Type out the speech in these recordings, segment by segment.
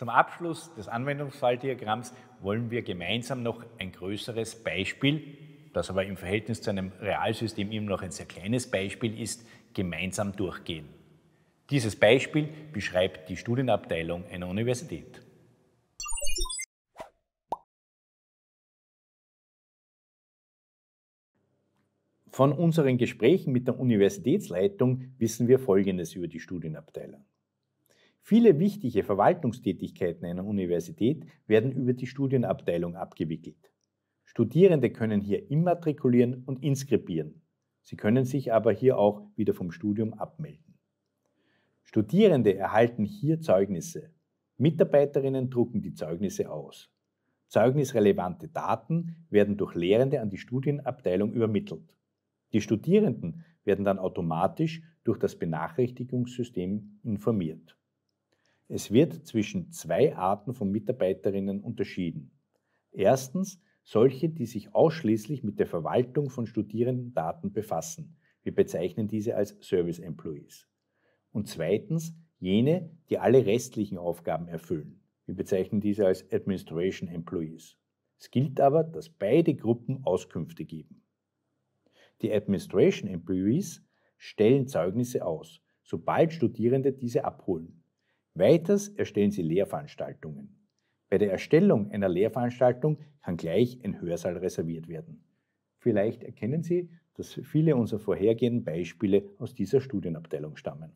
Zum Abschluss des Anwendungsfalldiagramms wollen wir gemeinsam noch ein größeres Beispiel, das aber im Verhältnis zu einem Realsystem immer noch ein sehr kleines Beispiel ist, gemeinsam durchgehen. Dieses Beispiel beschreibt die Studienabteilung einer Universität. Von unseren Gesprächen mit der Universitätsleitung wissen wir Folgendes über die Studienabteilung. Viele wichtige Verwaltungstätigkeiten einer Universität werden über die Studienabteilung abgewickelt. Studierende können hier immatrikulieren und inskribieren. Sie können sich aber hier auch wieder vom Studium abmelden. Studierende erhalten hier Zeugnisse. Mitarbeiterinnen drucken die Zeugnisse aus. Zeugnisrelevante Daten werden durch Lehrende an die Studienabteilung übermittelt. Die Studierenden werden dann automatisch durch das Benachrichtigungssystem informiert. Es wird zwischen zwei Arten von Mitarbeiterinnen unterschieden. Erstens solche, die sich ausschließlich mit der Verwaltung von Studierendendaten befassen. Wir bezeichnen diese als Service Employees. Und zweitens jene, die alle restlichen Aufgaben erfüllen. Wir bezeichnen diese als Administration Employees. Es gilt aber, dass beide Gruppen Auskünfte geben. Die Administration Employees stellen Zeugnisse aus, sobald Studierende diese abholen. Weiters erstellen Sie Lehrveranstaltungen. Bei der Erstellung einer Lehrveranstaltung kann gleich ein Hörsaal reserviert werden. Vielleicht erkennen Sie, dass viele unserer vorhergehenden Beispiele aus dieser Studienabteilung stammen.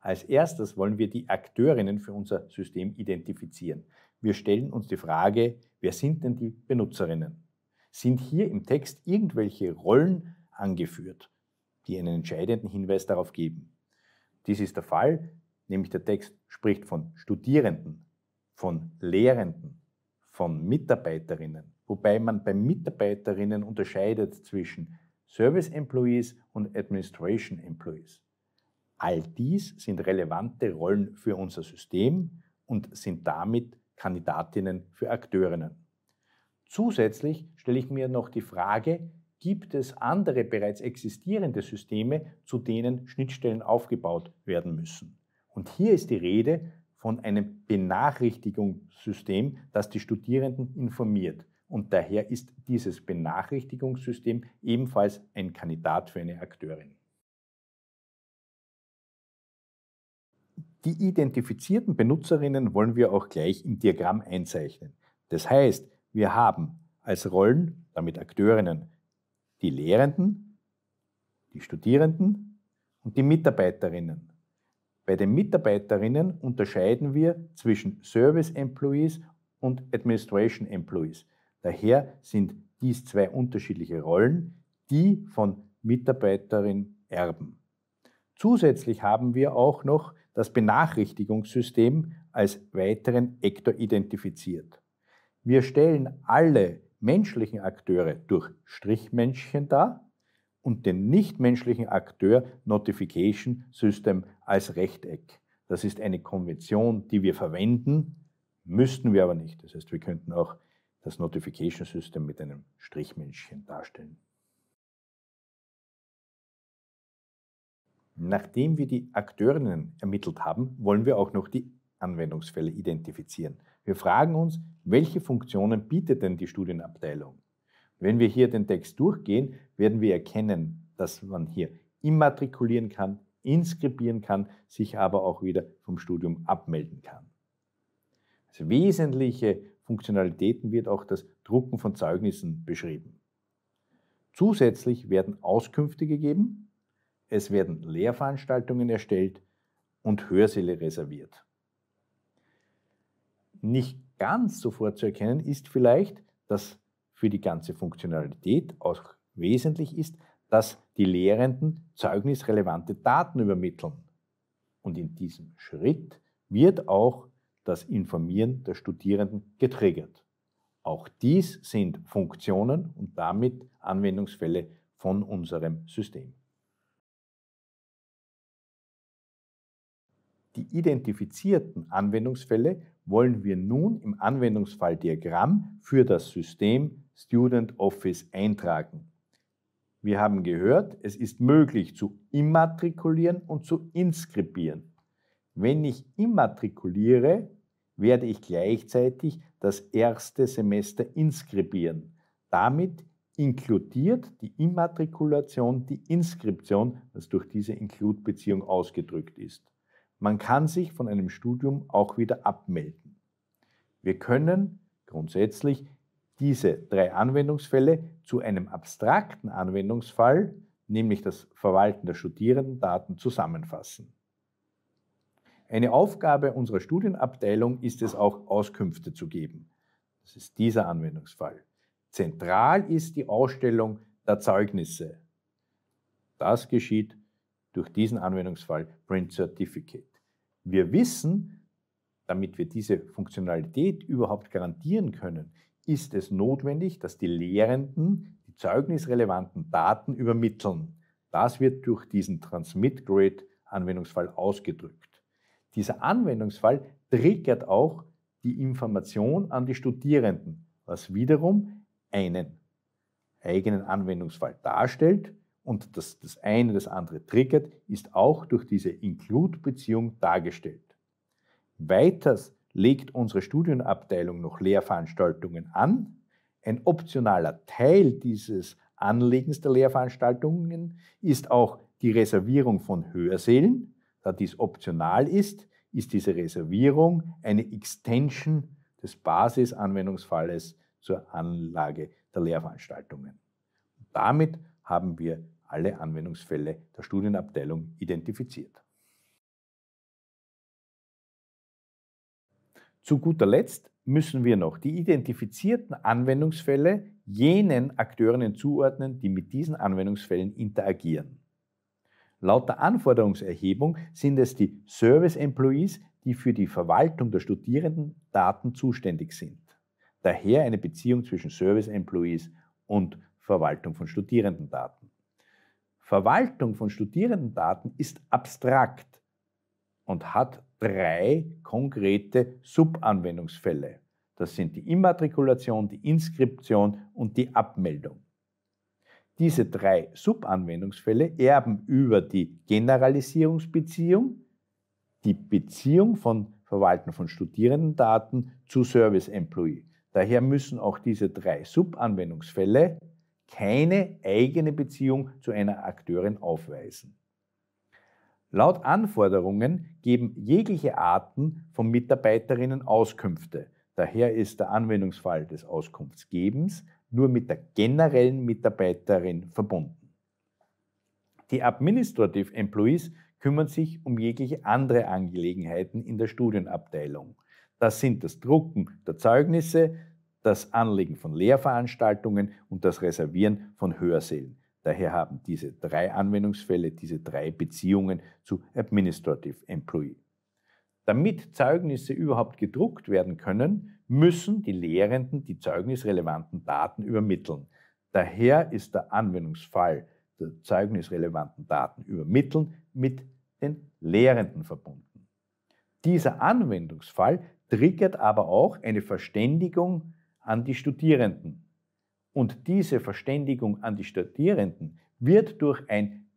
Als erstes wollen wir die Akteurinnen für unser System identifizieren. Wir stellen uns die Frage, wer sind denn die Benutzerinnen? Sind hier im Text irgendwelche Rollen angeführt? die einen entscheidenden Hinweis darauf geben. Dies ist der Fall, nämlich der Text spricht von Studierenden, von Lehrenden, von Mitarbeiterinnen, wobei man bei Mitarbeiterinnen unterscheidet zwischen Service Employees und Administration Employees. All dies sind relevante Rollen für unser System und sind damit Kandidatinnen für Akteurinnen. Zusätzlich stelle ich mir noch die Frage, gibt es andere bereits existierende Systeme, zu denen Schnittstellen aufgebaut werden müssen. Und hier ist die Rede von einem Benachrichtigungssystem, das die Studierenden informiert. Und daher ist dieses Benachrichtigungssystem ebenfalls ein Kandidat für eine Akteurin. Die identifizierten Benutzerinnen wollen wir auch gleich im Diagramm einzeichnen. Das heißt, wir haben als Rollen, damit Akteurinnen, die Lehrenden, die Studierenden und die Mitarbeiterinnen. Bei den Mitarbeiterinnen unterscheiden wir zwischen Service Employees und Administration Employees. Daher sind dies zwei unterschiedliche Rollen, die von Mitarbeiterin erben. Zusätzlich haben wir auch noch das Benachrichtigungssystem als weiteren Actor identifiziert. Wir stellen alle menschlichen Akteure durch Strichmännchen dar und den nichtmenschlichen Akteur Notification System als Rechteck. Das ist eine Konvention, die wir verwenden, müssten wir aber nicht. Das heißt, wir könnten auch das Notification System mit einem Strichmännchen darstellen. Nachdem wir die Akteurinnen ermittelt haben, wollen wir auch noch die Anwendungsfälle identifizieren. Wir fragen uns, welche Funktionen bietet denn die Studienabteilung? Wenn wir hier den Text durchgehen, werden wir erkennen, dass man hier immatrikulieren kann, inskribieren kann, sich aber auch wieder vom Studium abmelden kann. Als wesentliche Funktionalitäten wird auch das Drucken von Zeugnissen beschrieben. Zusätzlich werden Auskünfte gegeben, es werden Lehrveranstaltungen erstellt und Hörsäle reserviert nicht ganz sofort zu erkennen ist vielleicht, dass für die ganze Funktionalität auch wesentlich ist, dass die Lehrenden zeugnisrelevante Daten übermitteln. Und in diesem Schritt wird auch das Informieren der Studierenden getriggert. Auch dies sind Funktionen und damit Anwendungsfälle von unserem System. Die identifizierten Anwendungsfälle wollen wir nun im Anwendungsfalldiagramm für das System Student Office eintragen. Wir haben gehört, es ist möglich zu immatrikulieren und zu inskribieren. Wenn ich immatrikuliere, werde ich gleichzeitig das erste Semester inskribieren. Damit inkludiert die Immatrikulation die Inskription, was durch diese Include-Beziehung ausgedrückt ist. Man kann sich von einem Studium auch wieder abmelden. Wir können grundsätzlich diese drei Anwendungsfälle zu einem abstrakten Anwendungsfall, nämlich das Verwalten der Studierendendaten, zusammenfassen. Eine Aufgabe unserer Studienabteilung ist es auch, Auskünfte zu geben. Das ist dieser Anwendungsfall. Zentral ist die Ausstellung der Zeugnisse. Das geschieht durch diesen Anwendungsfall Print Certificate. Wir wissen, damit wir diese Funktionalität überhaupt garantieren können, ist es notwendig, dass die Lehrenden die zeugnisrelevanten Daten übermitteln. Das wird durch diesen Transmit-Grade-Anwendungsfall ausgedrückt. Dieser Anwendungsfall triggert auch die Information an die Studierenden, was wiederum einen eigenen Anwendungsfall darstellt, und dass das eine das andere triggert, ist auch durch diese Include-Beziehung dargestellt. Weiters legt unsere Studienabteilung noch Lehrveranstaltungen an. Ein optionaler Teil dieses Anlegens der Lehrveranstaltungen ist auch die Reservierung von Hörsälen. Da dies optional ist, ist diese Reservierung eine Extension des Basisanwendungsfalles zur Anlage der Lehrveranstaltungen. Damit haben wir alle Anwendungsfälle der Studienabteilung identifiziert. Zu guter Letzt müssen wir noch die identifizierten Anwendungsfälle jenen Akteuren zuordnen, die mit diesen Anwendungsfällen interagieren. Laut der Anforderungserhebung sind es die Service Employees, die für die Verwaltung der Studierenden Daten zuständig sind. Daher eine Beziehung zwischen Service Employees und Verwaltung von Studierendendaten. Verwaltung von Studierendendaten ist abstrakt und hat drei konkrete Subanwendungsfälle. Das sind die Immatrikulation, die Inskription und die Abmeldung. Diese drei Subanwendungsfälle erben über die Generalisierungsbeziehung, die Beziehung von Verwalten von Studierendendaten zu Service Employee. Daher müssen auch diese drei Subanwendungsfälle keine eigene Beziehung zu einer Akteurin aufweisen. Laut Anforderungen geben jegliche Arten von Mitarbeiterinnen Auskünfte. Daher ist der Anwendungsfall des Auskunftsgebens nur mit der generellen Mitarbeiterin verbunden. Die Administrative Employees kümmern sich um jegliche andere Angelegenheiten in der Studienabteilung. Das sind das Drucken der Zeugnisse, das Anlegen von Lehrveranstaltungen und das Reservieren von Hörsälen. Daher haben diese drei Anwendungsfälle, diese drei Beziehungen zu Administrative Employee. Damit Zeugnisse überhaupt gedruckt werden können, müssen die Lehrenden die zeugnisrelevanten Daten übermitteln. Daher ist der Anwendungsfall der zeugnisrelevanten Daten übermitteln mit den Lehrenden verbunden. Dieser Anwendungsfall triggert aber auch eine Verständigung an die Studierenden. Und diese Verständigung an die Studierenden wird durch ein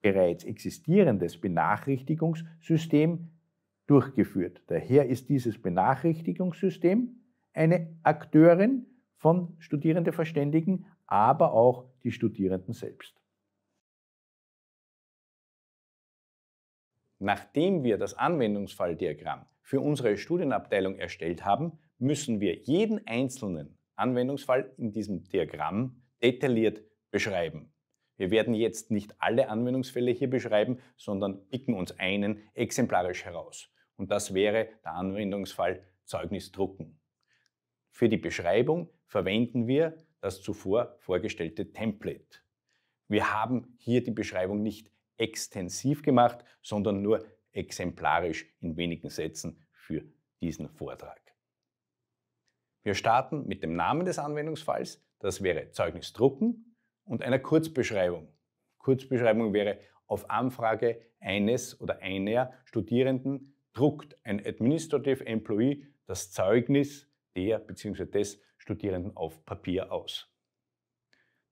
bereits existierendes Benachrichtigungssystem durchgeführt. Daher ist dieses Benachrichtigungssystem eine Akteurin von Studierende verständigen, aber auch die Studierenden selbst. Nachdem wir das Anwendungsfalldiagramm für unsere Studienabteilung erstellt haben, müssen wir jeden einzelnen Anwendungsfall in diesem Diagramm detailliert beschreiben. Wir werden jetzt nicht alle Anwendungsfälle hier beschreiben, sondern picken uns einen exemplarisch heraus. Und das wäre der Anwendungsfall Zeugnis drucken. Für die Beschreibung verwenden wir das zuvor vorgestellte Template. Wir haben hier die Beschreibung nicht extensiv gemacht, sondern nur exemplarisch in wenigen Sätzen für diesen Vortrag. Wir starten mit dem Namen des Anwendungsfalls, das wäre Zeugnis drucken und einer Kurzbeschreibung. Kurzbeschreibung wäre auf Anfrage eines oder einer Studierenden druckt ein Administrative Employee das Zeugnis der bzw. des Studierenden auf Papier aus.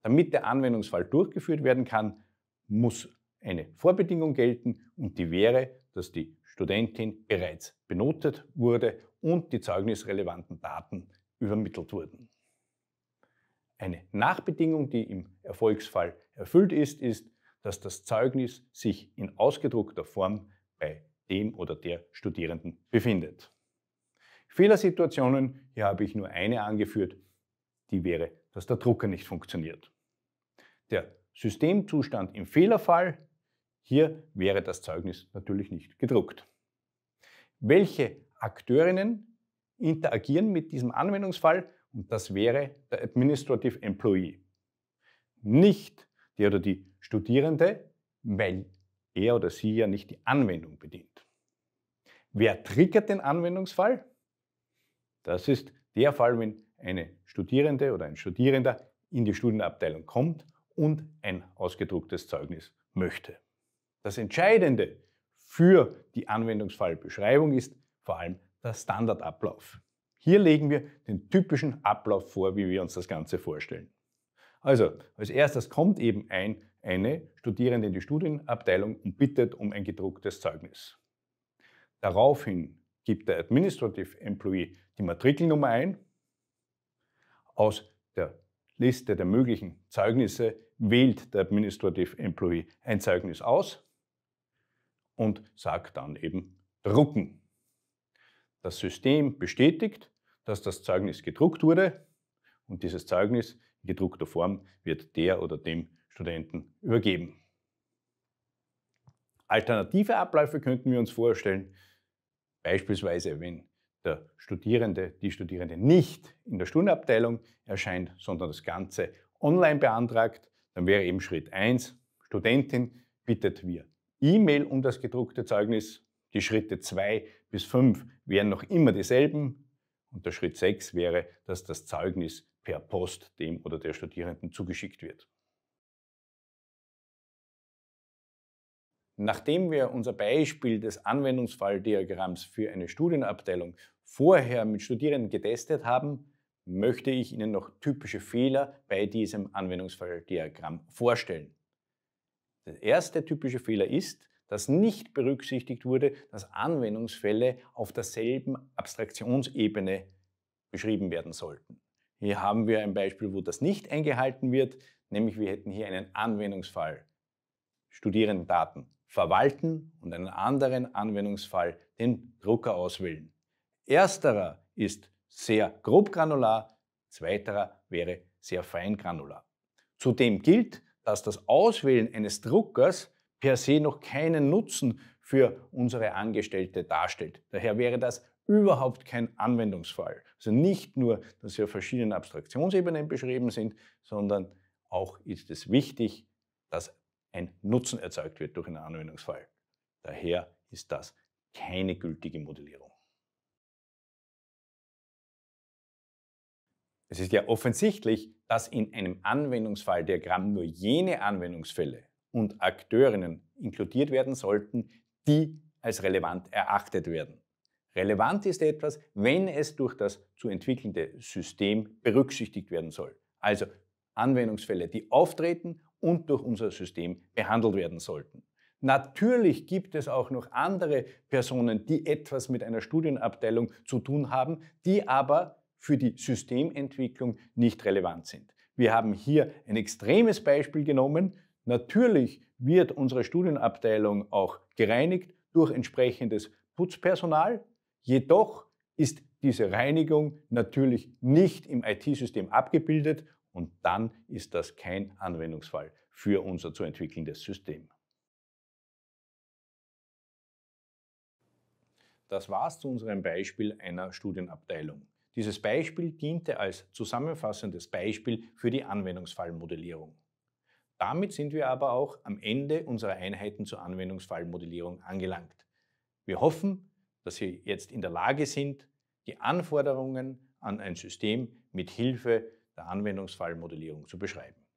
Damit der Anwendungsfall durchgeführt werden kann, muss eine Vorbedingung gelten und die wäre, dass die Studentin bereits benotet wurde und die zeugnisrelevanten Daten übermittelt wurden. Eine Nachbedingung, die im Erfolgsfall erfüllt ist, ist, dass das Zeugnis sich in ausgedruckter Form bei dem oder der Studierenden befindet. Fehlersituationen, hier habe ich nur eine angeführt, die wäre, dass der Drucker nicht funktioniert. Der Systemzustand im Fehlerfall, hier wäre das Zeugnis natürlich nicht gedruckt. Welche Akteurinnen interagieren mit diesem Anwendungsfall und das wäre der Administrative Employee. Nicht der oder die Studierende, weil er oder sie ja nicht die Anwendung bedient. Wer triggert den Anwendungsfall? Das ist der Fall, wenn eine Studierende oder ein Studierender in die Studienabteilung kommt und ein ausgedrucktes Zeugnis möchte. Das Entscheidende für die Anwendungsfallbeschreibung ist vor allem der Standardablauf. Hier legen wir den typischen Ablauf vor, wie wir uns das Ganze vorstellen. Also, als erstes kommt eben ein, eine Studierende in die Studienabteilung und bittet um ein gedrucktes Zeugnis. Daraufhin gibt der Administrative Employee die Matrikelnummer ein. Aus der Liste der möglichen Zeugnisse wählt der Administrative Employee ein Zeugnis aus und sagt dann eben drucken. Das System bestätigt, dass das Zeugnis gedruckt wurde und dieses Zeugnis in gedruckter Form wird der oder dem Studenten übergeben. Alternative Abläufe könnten wir uns vorstellen, beispielsweise wenn der Studierende, die Studierende nicht in der Stundenabteilung erscheint, sondern das Ganze online beantragt, dann wäre eben Schritt 1, Studentin bittet via E-Mail um das gedruckte Zeugnis, die Schritte 2 bis 5 wären noch immer dieselben und der Schritt 6 wäre, dass das Zeugnis per Post dem oder der Studierenden zugeschickt wird. Nachdem wir unser Beispiel des Anwendungsfalldiagramms für eine Studienabteilung vorher mit Studierenden getestet haben, möchte ich Ihnen noch typische Fehler bei diesem Anwendungsfalldiagramm vorstellen. Der erste typische Fehler ist, das nicht berücksichtigt wurde, dass Anwendungsfälle auf derselben Abstraktionsebene beschrieben werden sollten. Hier haben wir ein Beispiel, wo das nicht eingehalten wird, nämlich wir hätten hier einen Anwendungsfall Studierendendaten verwalten und einen anderen Anwendungsfall den Drucker auswählen. Ersterer ist sehr grob granular, zweiterer wäre sehr fein granular. Zudem gilt, dass das Auswählen eines Druckers per se noch keinen Nutzen für unsere Angestellte darstellt. Daher wäre das überhaupt kein Anwendungsfall. Also nicht nur, dass hier verschiedene Abstraktionsebenen beschrieben sind, sondern auch ist es wichtig, dass ein Nutzen erzeugt wird durch einen Anwendungsfall. Daher ist das keine gültige Modellierung. Es ist ja offensichtlich, dass in einem Anwendungsfalldiagramm nur jene Anwendungsfälle, und Akteurinnen inkludiert werden sollten, die als relevant erachtet werden. Relevant ist etwas, wenn es durch das zu entwickelnde System berücksichtigt werden soll. Also Anwendungsfälle, die auftreten und durch unser System behandelt werden sollten. Natürlich gibt es auch noch andere Personen, die etwas mit einer Studienabteilung zu tun haben, die aber für die Systementwicklung nicht relevant sind. Wir haben hier ein extremes Beispiel genommen, Natürlich wird unsere Studienabteilung auch gereinigt durch entsprechendes Putzpersonal. Jedoch ist diese Reinigung natürlich nicht im IT-System abgebildet und dann ist das kein Anwendungsfall für unser zu entwickelndes System. Das war's zu unserem Beispiel einer Studienabteilung. Dieses Beispiel diente als zusammenfassendes Beispiel für die Anwendungsfallmodellierung. Damit sind wir aber auch am Ende unserer Einheiten zur Anwendungsfallmodellierung angelangt. Wir hoffen, dass Sie jetzt in der Lage sind, die Anforderungen an ein System mit Hilfe der Anwendungsfallmodellierung zu beschreiben.